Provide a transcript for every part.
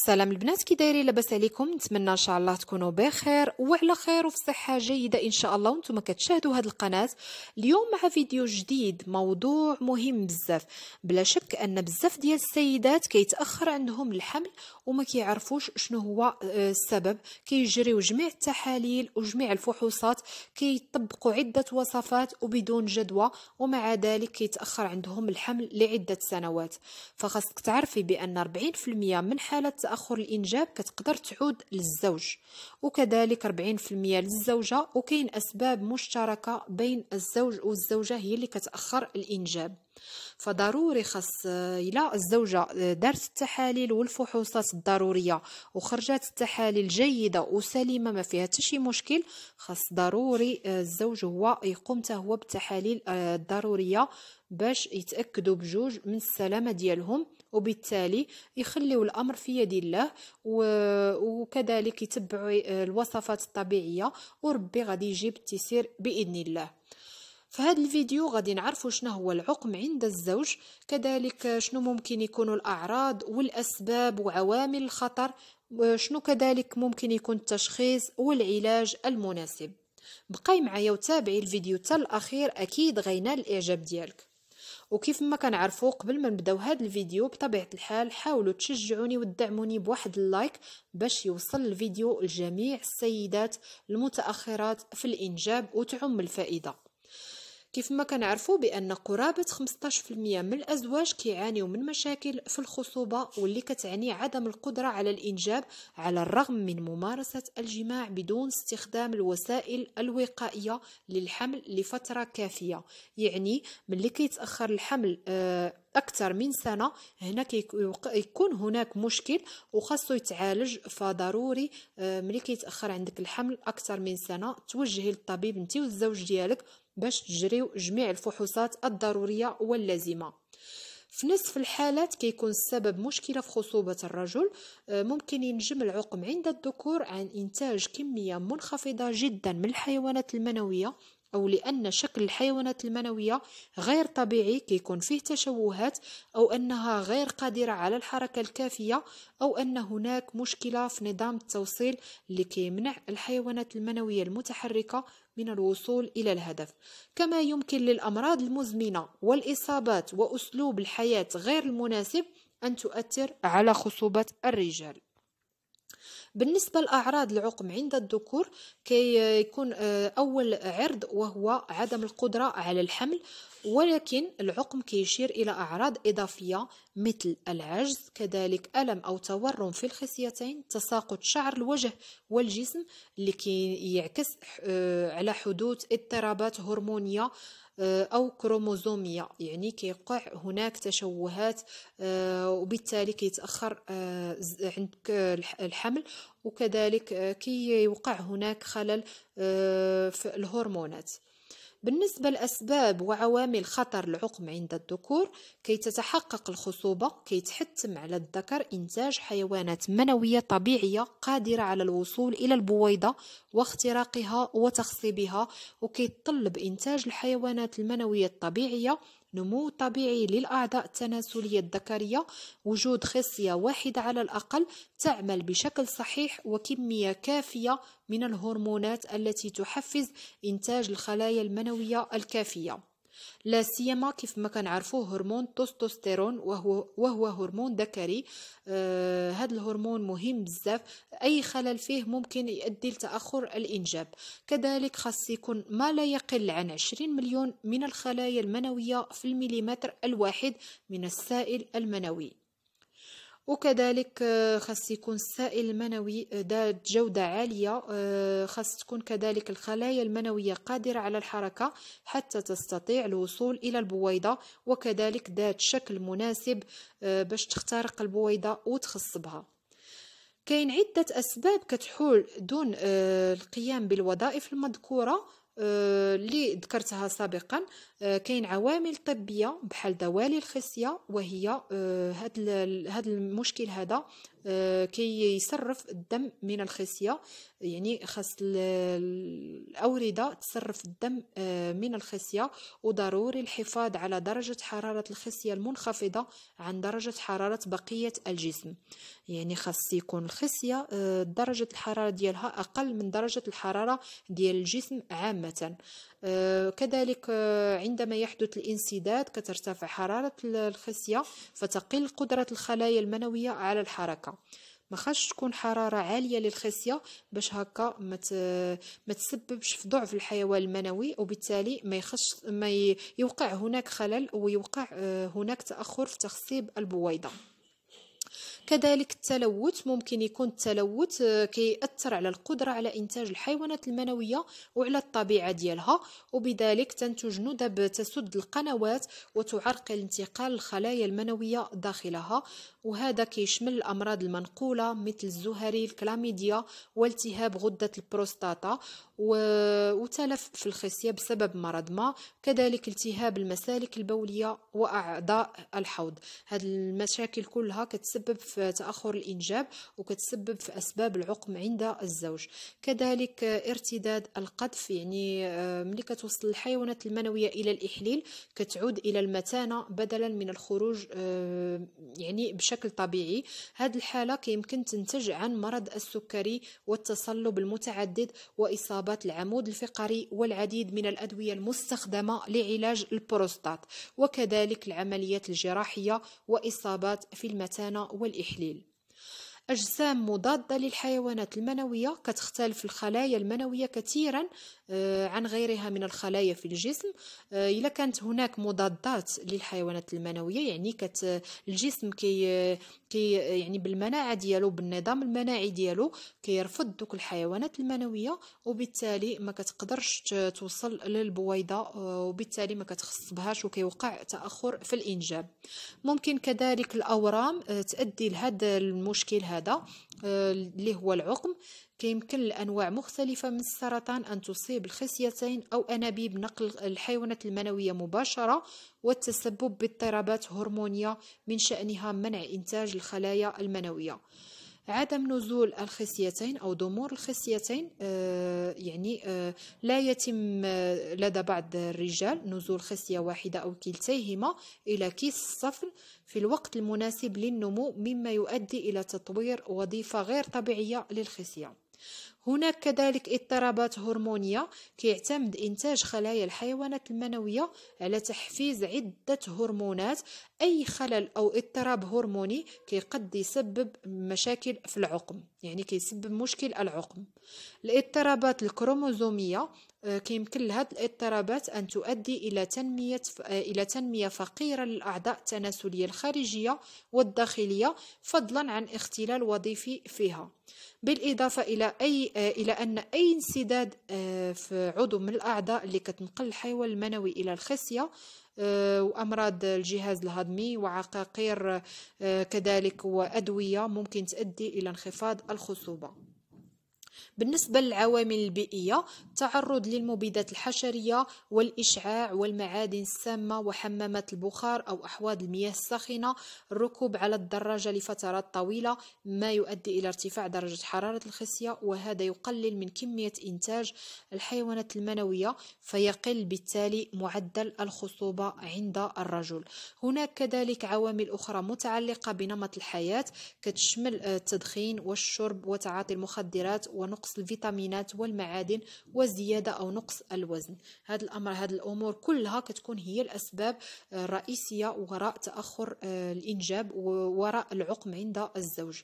السلام البنات كي دايرين لاباس عليكم نتمنى ان شاء الله تكونوا بخير وعلى خير وفي صحه جيده ان شاء الله وانتم كتشاهدوا هذه القناه اليوم مع فيديو جديد موضوع مهم بزاف بلا شك ان بزاف ديال السيدات كيتاخر عندهم الحمل وما كيعرفوش شنو هو آه، السبب كيجريو جميع التحاليل وجميع الفحوصات كيطبقوا عده وصفات وبدون جدوى ومع ذلك كيتاخر عندهم الحمل لعده سنوات فخاصك تعرفي بان 40% من حالات تاخر الانجاب كتقدر تعود للزوج وكذلك 40% للزوجه وكاين اسباب مشتركه بين الزوج والزوجه هي اللي كتاخر الانجاب فضروري خاص الى الزوجه دارت التحاليل والفحوصات الضروريه وخرجات التحاليل جيده وسليمه ما فيها حتى شي مشكل خاص ضروري آه، الزوج هو يقوم حتى هو بالتحاليل آه، الضروريه باش يتاكدوا بجوج من السلامه ديالهم وبالتالي يخليو الامر في يد الله وكذلك يتبعوا آه، الوصفات الطبيعيه وربي غادي يجيب التيسير باذن الله في هذا الفيديو غادي نعرفوا شنو هو العقم عند الزوج كذلك شنو ممكن يكونوا الاعراض والاسباب وعوامل الخطر شنو كذلك ممكن يكون التشخيص والعلاج المناسب بقاي معايا وتابعي الفيديو حتى الاخير اكيد غينال الاعجاب ديالك وكيف ما كنعرفوا قبل ما نبداو هذا الفيديو بطبيعه الحال حاولوا تشجعوني وتدعموني بواحد اللايك باش يوصل الفيديو لجميع السيدات المتاخرات في الانجاب وتعم الفائده كيف ما كنعرفوا بان قرابه 15% من الازواج كيعانيوا من مشاكل في الخصوبه واللي كتعني عدم القدره على الانجاب على الرغم من ممارسه الجماع بدون استخدام الوسائل الوقائيه للحمل لفتره كافيه يعني ملي كيتاخر الحمل آه، اكثر من سنه هنا كيكون هناك مشكل وخاصو يتعالج فضروري آه، ملي كيتاخر عندك الحمل اكثر من سنه توجهي للطبيب انت والزوج ديالك باش تجريو جميع الفحوصات الضرورية واللازمة في نصف الحالات كيكون السبب مشكلة في خصوبة الرجل آه، ممكن ينجم العقم عند الذكور عن إنتاج كمية منخفضة جدا من الحيوانات المنوية أو لأن شكل الحيوانات المنوية غير طبيعي كيكون فيه تشوهات أو أنها غير قادرة على الحركة الكافية أو أن هناك مشكلة في نظام التوصيل اللي كيمنع الحيوانات المنوية المتحركة من الوصول إلى الهدف كما يمكن للأمراض المزمنة والإصابات وأسلوب الحياة غير المناسب أن تؤثر على خصوبة الرجال بالنسبه لاعراض العقم عند الذكور كيكون كي آه، اول عرض وهو عدم القدره على الحمل ولكن العقم كيشير إلى أعراض إضافية مثل العجز كذلك ألم أو تورم في الخصيتين تساقط شعر الوجه والجسم اللي يعكس آه، على حدوث اضطرابات هرمونية آه، أو كروموزومية يعني كيقع هناك تشوهات آه، وبالتالي كيتأخر عندك الحمل وكذلك كيوقع هناك خلل في الهرمونات بالنسبة لأسباب وعوامل خطر العقم عند الذكور كي تتحقق الخصوبة كي تحتم على الذكر إنتاج حيوانات منوية طبيعية قادرة على الوصول إلى البويضة واختراقها وتخصيبها تطلب إنتاج الحيوانات المنوية الطبيعية نمو طبيعي للأعضاء التناسلية الذكرية وجود خصية واحدة على الأقل تعمل بشكل صحيح وكمية كافية من الهرمونات التي تحفز إنتاج الخلايا المنوية الكافية لا سيما كيف ما كنعرفوه هرمون التستوستيرون وهو وهو هرمون ذكري آه هذا الهرمون مهم بزاف اي خلل فيه ممكن يؤدي لتاخر الانجاب كذلك خاص يكون ما لا يقل عن 20 مليون من الخلايا المنويه في المليمتر الواحد من السائل المنوي وكذلك آه، خاص يكون السائل المنوي آه، ذات جودة عالية آه، خاص تكون كذلك الخلايا المنوية قادرة على الحركة حتى تستطيع الوصول إلى البويضة وكذلك ذات شكل مناسب باش تخترق البويضة وتخصبها كاين عدة أسباب كتحول دون القيام بالوظائف المذكورة آه، اللي ذكرتها سابقا آه، كاين عوامل طبيه بحال دوالي الخصيه وهي هذا آه، هذا المشكل هذا كيصرف كي الدم من الخصيه يعني خاص الاورده تصرف الدم من الخصيه وضروري الحفاظ على درجه حراره الخصيه المنخفضه عن درجه حراره بقيه الجسم يعني خاص يكون الخصيه درجه الحراره ديالها اقل من درجه الحراره ديال الجسم عام عامة آه، كذلك آه، عندما يحدث الانسداد كترتفع حرارة الخصية فتقل قدرة الخلايا المنوية على الحركة ما خاش تكون حراره عاليه للخصيه باش هكا ما تسببش في ضعف الحيوان المنوي وبالتالي ما يخش ما يوقع هناك خلل ويوقع آه، هناك تاخر في تخصيب البويضه كذلك التلوث ممكن يكون التلوث آه، كيأثر على القدرة على إنتاج الحيوانات المنوية وعلى الطبيعة ديالها وبذلك تنتج ندب تسد القنوات وتعرقل انتقال الخلايا المنوية داخلها وهذا كيشمل الأمراض المنقولة مثل الزهري الكلاميديا والتهاب غدة البروستاتا وتلف في الخصية بسبب مرض ما كذلك التهاب المسالك البولية وأعضاء الحوض هذه المشاكل كلها كتسبب في تأخر الإنجاب وكتسبب في أسباب العقم عند الزوج كذلك ارتداد القذف يعني آه، ملي كتوصل الحيوانات المنوية إلى الإحليل كتعود إلى المتانة بدلا من الخروج آه، يعني بشكل طبيعي هذه الحالة كيمكن تنتج عن مرض السكري والتصلب المتعدد وإصابات العمود الفقري والعديد من الأدوية المستخدمة لعلاج البروستات وكذلك العمليات الجراحية وإصابات في المتانة والإحليل الإحليل أجسام مضادة للحيوانات المنوية كتختلف الخلايا المنوية كثيرا آه، عن غيرها من الخلايا في الجسم إذا آه، كانت هناك مضادات للحيوانات المنوية يعني كت الجسم كي كي يعني بالمناعة ديالو بالنظام المناعي ديالو كيرفض دوك الحيوانات المنوية وبالتالي ما كتقدرش توصل للبويضة آه، وبالتالي ما كتخصبهاش وكيوقع تأخر في الإنجاب ممكن كذلك الأورام تؤدي لهذا المشكل هذا اللي هو العقم كيمكن لأنواع مختلفة من السرطان أن تصيب الخصيتين أو أنابيب نقل الحيوانات المنوية مباشرة والتسبب باضطرابات هرمونية من شأنها منع إنتاج الخلايا المنوية عدم نزول الخصيتين أو ضمور الخصيتين آه، يعني آه، لا يتم آه، لدى بعض الرجال نزول خصية واحدة أو كلتيهما إلى كيس الصفل في الوقت المناسب للنمو مما يؤدي إلى تطوير وظيفة غير طبيعية للخصية هناك كذلك اضطرابات هرمونية كيعتمد إنتاج خلايا الحيوانات المنوية على تحفيز عدة هرمونات أي خلل أو اضطراب هرموني كيقد يسبب مشاكل في العقم يعني كيسبب مشكل العقم الاضطرابات الكروموزومية آه، كيمكن لهاد الاضطرابات أن تؤدي إلى تنمية آه، إلى تنمية فقيرة للأعضاء التناسلية الخارجية والداخلية فضلا عن اختلال وظيفي فيها بالإضافة إلى أي آه، إلى أن أي انسداد في عضو من الأعضاء اللي كتنقل الحيوان المنوي إلى الخصية وأمراض الجهاز الهضمي وعقاقير كذلك وأدوية ممكن تؤدي إلى انخفاض الخصوبة بالنسبة للعوامل البيئية التعرض للمبيدات الحشرية والإشعاع والمعادن السامة وحمامات البخار أو أحواض المياه الساخنة الركوب على الدراجة لفترات طويلة ما يؤدي إلى ارتفاع درجة حرارة الخصية وهذا يقلل من كمية إنتاج الحيوانات المنوية فيقل بالتالي معدل الخصوبة عند الرجل هناك كذلك عوامل أخرى متعلقة بنمط الحياة كتشمل آه، التدخين والشرب وتعاطي المخدرات و ونقص الفيتامينات والمعادن وزيادة أو نقص الوزن هذا الأمر هذه الأمور كلها كتكون هي الأسباب الرئيسية وراء تأخر آه، الإنجاب وراء العقم عند الزوج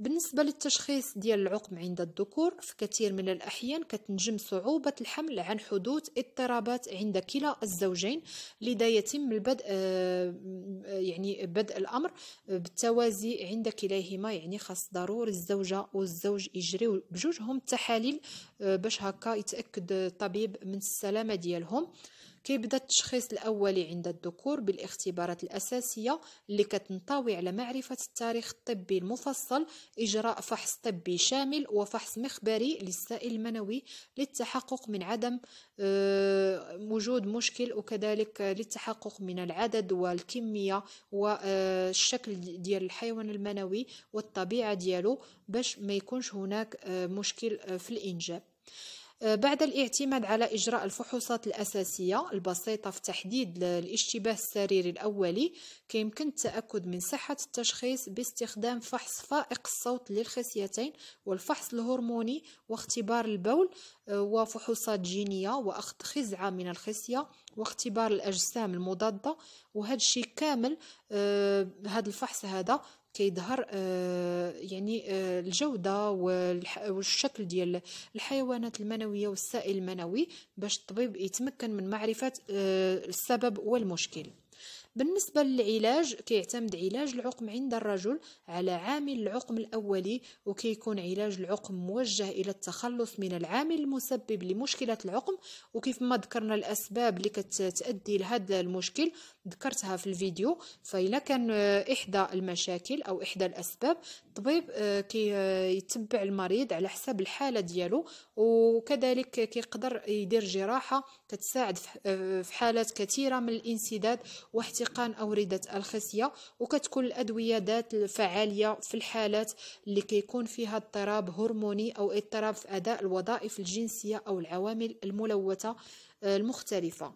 بالنسبة للتشخيص ديال العقم عند الذكور في كثير من الأحيان كتنجم صعوبة الحمل عن حدوث اضطرابات عند كلا الزوجين لذا يتم البدء آه، يعني بدء الأمر بالتوازي عند كلاهما يعني خاص ضروري الزوجة والزوج يجريو بجوجهم التحاليل آه، باش هكا يتأكد الطبيب من السلامة ديالهم كيبدا التشخيص الاولي عند الذكور بالاختبارات الاساسيه اللي كتنطوي على معرفه التاريخ الطبي المفصل اجراء فحص طبي شامل وفحص مخبري للسائل المنوي للتحقق من عدم آه، وجود مشكل وكذلك للتحقق من العدد والكميه والشكل آه، ديال الحيوان المنوي والطبيعه ديالو باش ما يكونش هناك آه، مشكل في الانجاب آه، بعد الاعتماد على إجراء الفحوصات الأساسية البسيطة في تحديد الاشتباه السريري الأولي كيمكن التأكد من صحة التشخيص باستخدام فحص فائق الصوت للخصيتين والفحص الهرموني واختبار البول آه، وفحوصات جينية وأخذ خزعة من الخصية واختبار الأجسام المضادة وهذا الشيء كامل آه، هذا الفحص هذا كيظهر آه، يعني آه، الجوده والشكل ديال الحيوانات المنويه والسائل المنوي باش الطبيب يتمكن من معرفه آه، السبب والمشكل بالنسبة للعلاج كيعتمد علاج العقم عند الرجل على عامل العقم الأولي وكيكون علاج العقم موجه إلى التخلص من العامل المسبب لمشكلة العقم وكيف ما ذكرنا الأسباب اللي كتأدي لهذا المشكل ذكرتها في الفيديو فإلا كان آه، إحدى المشاكل أو إحدى الأسباب الطبيب آه، كيتبع المريض على حسب الحالة ديالو وكذلك كيقدر يدير جراحة كتساعد آه، في حالات كثيرة من الانسداد واحتقان أوردة الخصية وكتكون الأدوية ذات الفعالية في الحالات اللي كيكون فيها اضطراب هرموني أو اضطراب في أداء الوظائف الجنسية أو العوامل الملوثة المختلفة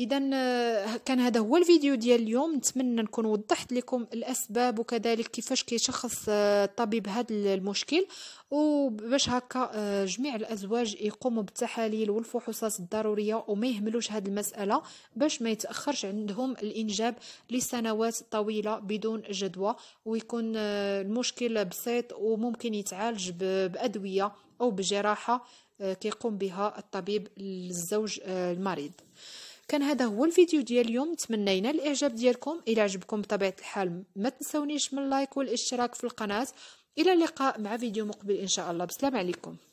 اذا آه، كان هذا هو الفيديو ديال اليوم نتمنى نكون وضحت لكم الاسباب وكذلك كيفاش كيشخص آه، الطبيب هذا المشكل وباش هكا آه، جميع الازواج يقوموا بالتحاليل والفحوصات الضروريه وما يهملوش هذه المساله باش ما يتاخرش عندهم الانجاب لسنوات طويله بدون جدوى ويكون المشكل بسيط وممكن يتعالج بادويه او بجراحه كيقوم بها الطبيب الزوج المريض كان هذا هو الفيديو ديال اليوم تمنينا الاعجاب ديالكم الى عجبكم بطبيعه الحال ما تنسونيش من اللايك والاشتراك في القناه الى اللقاء مع فيديو مقبل ان شاء الله بسلام عليكم